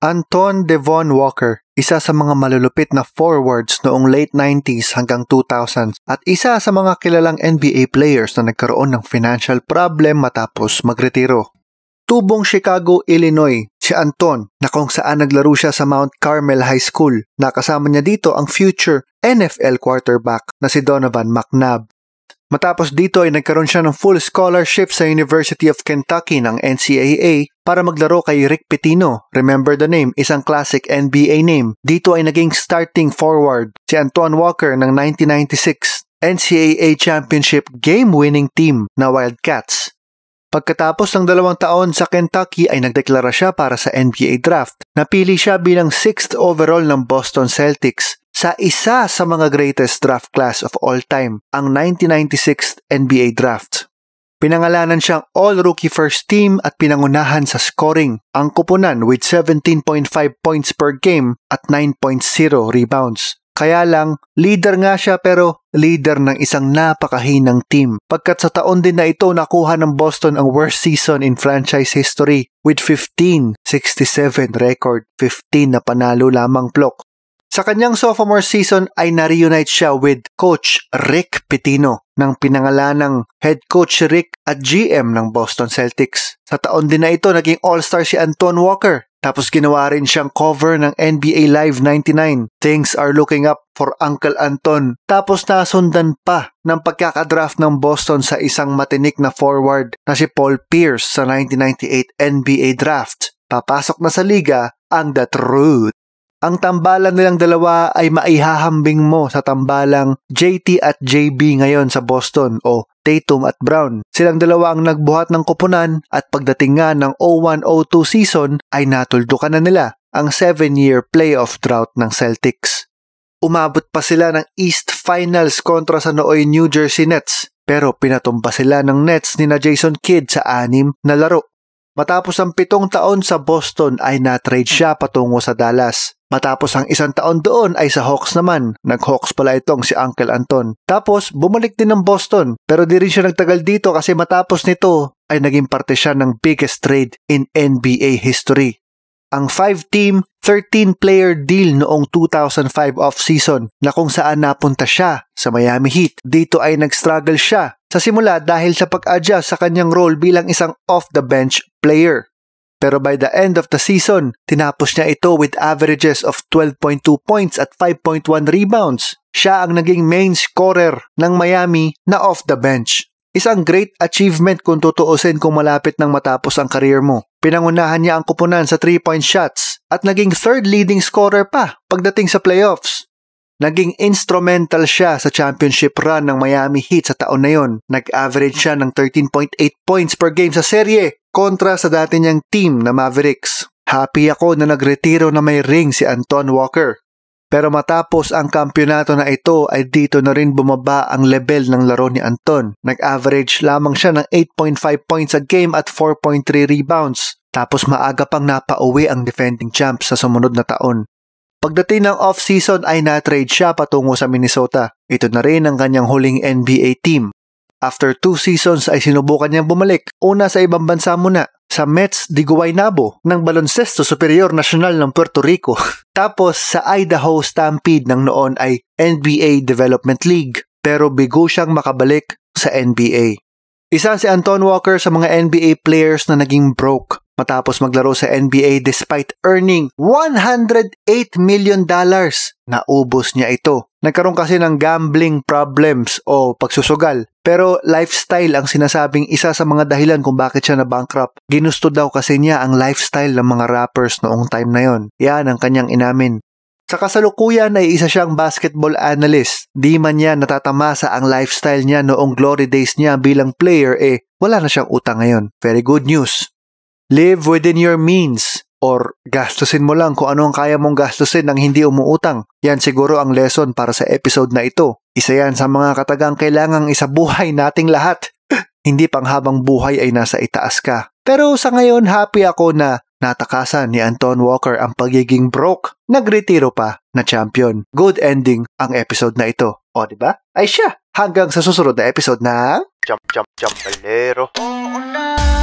Anton Devon Walker, isa sa mga malulupit na forwards noong late 90s hanggang 2000s at isa sa mga kilalang NBA players na nagkaroon ng financial problem matapos magretiro. Tubong Chicago, Illinois, si Anton na kung saan naglaro siya sa Mount Carmel High School. Nakasama niya dito ang future NFL quarterback na si Donovan McNabb. Matapos dito ay nagkaroon siya ng full scholarship sa University of Kentucky ng NCAA para maglaro kay Rick Pitino. Remember the name, isang classic NBA name. Dito ay naging starting forward si Antoine Walker ng 1996 NCAA Championship game-winning team na Wildcats. Pagkatapos ng dalawang taon sa Kentucky ay nagdeklara siya para sa NBA draft. Napili siya bilang 6th overall ng Boston Celtics sa isa sa mga greatest draft class of all time, ang 1996 NBA draft. Pinangalanan siyang all-rookie first team at pinangunahan sa scoring. Ang kupunan with 17.5 points per game at 9.0 rebounds. Kaya lang, leader nga siya pero leader ng isang napakahinang team. Pagkat sa taon din na ito nakuha ng Boston ang worst season in franchise history with 15-67 record, 15 na panalo lamang plok. Sa kanyang sophomore season ay na-reunite siya with Coach Rick Pitino ng pinangalanang Head Coach Rick at GM ng Boston Celtics. Sa taon din na ito, naging All-Star si Anton Walker. Tapos ginawa rin siyang cover ng NBA Live 99, Things Are Looking Up for Uncle Anton. Tapos nasundan pa ng pagkakadraft ng Boston sa isang matinik na forward na si Paul Pierce sa 1998 NBA Draft. Papasok na sa liga ang The Truth ang tambalan nilang dalawa ay maihahambing mo sa tambalang JT at JB ngayon sa Boston o Tatum at Brown. Silang dalawa ang nagbuhat ng kupunan at pagdating nga ng 0102 season ay natuldukan na nila ang 7-year playoff drought ng Celtics. Umabot pa sila ng East Finals kontra sa nooy New Jersey Nets pero pinatumba sila ng Nets ni na Jason Kidd sa anim na laro Matapos ang pitong taon sa Boston ay na-trade siya patungo sa Dallas. Matapos ang isang taon doon ay sa Hawks naman. Nag-Hawks pala itong si Uncle Anton. Tapos bumalik din ng Boston pero di rin siya nagtagal dito kasi matapos nito ay naging parte siya ng biggest trade in NBA history. Ang 5-team, 13-player deal noong 2005 off-season na kung saan napunta siya sa Miami Heat. Dito ay nag-struggle siya sa simula dahil sa pag-adjust sa kanyang role bilang isang off-the-bench player. Pero by the end of the season, tinapos niya ito with averages of 12.2 points at 5.1 rebounds. Siya ang naging main scorer ng Miami na off the bench. Isang great achievement kung tutuusin kung malapit nang matapos ang karir mo. Pinangunahan niya ang kupunan sa 3-point shots at naging third leading scorer pa pagdating sa playoffs. Naging instrumental siya sa championship run ng Miami Heat sa taon na yon. Nag-average siya ng 13.8 points per game sa serye kontra sa dati niyang team na Mavericks. Happy ako na nagretiro na may ring si Anton Walker. Pero matapos ang kampiyonato na ito ay dito na rin bumaba ang level ng laro ni Anton. Nag-average lamang siya ng 8.5 points a game at 4.3 rebounds. Tapos maaga pang napauwi ang defending champs sa sumunod na taon. Pagdating ng off-season ay na-trade siya patungo sa Minnesota. Ito na rin ang kanyang huling NBA team. After two seasons ay sinubukan niyang bumalik, una sa ibang bansa muna, sa Mets de Guaynabo ng Baloncesto Superior National ng Puerto Rico. Tapos sa Idaho Stampede ng noon ay NBA Development League, pero bigo siyang makabalik sa NBA. Isa si Anton Walker sa mga NBA players na naging broke matapos maglaro sa NBA despite earning 108 million dollars. Naubos niya ito. Nagkaroon kasi ng gambling problems o pagsusugal. Pero lifestyle ang sinasabing isa sa mga dahilan kung bakit siya na-bankrupt. Ginusto daw kasi niya ang lifestyle ng mga rappers noong time na yon. Yan ang kanyang inamin. Sa kasalukuyan ay isa siyang basketball analyst. Di man niya natatamasa ang lifestyle niya noong glory days niya bilang player eh wala na siyang utang ngayon. Very good news. Live within your means or gastusin mo lang kung ano ang kaya mong gastusin nang hindi umuutang. Yan siguro ang lesson para sa episode na ito. Isa yan sa mga katagang kailangang buhay nating lahat. hindi pang habang buhay ay nasa itaas ka. Pero sa ngayon, happy ako na natakasan ni Anton Walker ang pagiging broke, nagretiro pa na champion. Good ending ang episode na ito. O, di ba? Ay siya! Hanggang sa susunod na episode ng... Jump, jump, jump, balero. oh, na!